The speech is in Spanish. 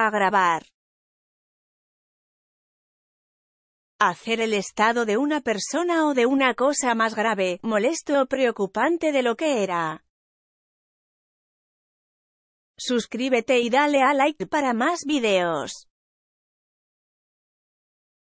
a grabar. Hacer el estado de una persona o de una cosa más grave, molesto o preocupante de lo que era. Suscríbete y dale a like para más videos.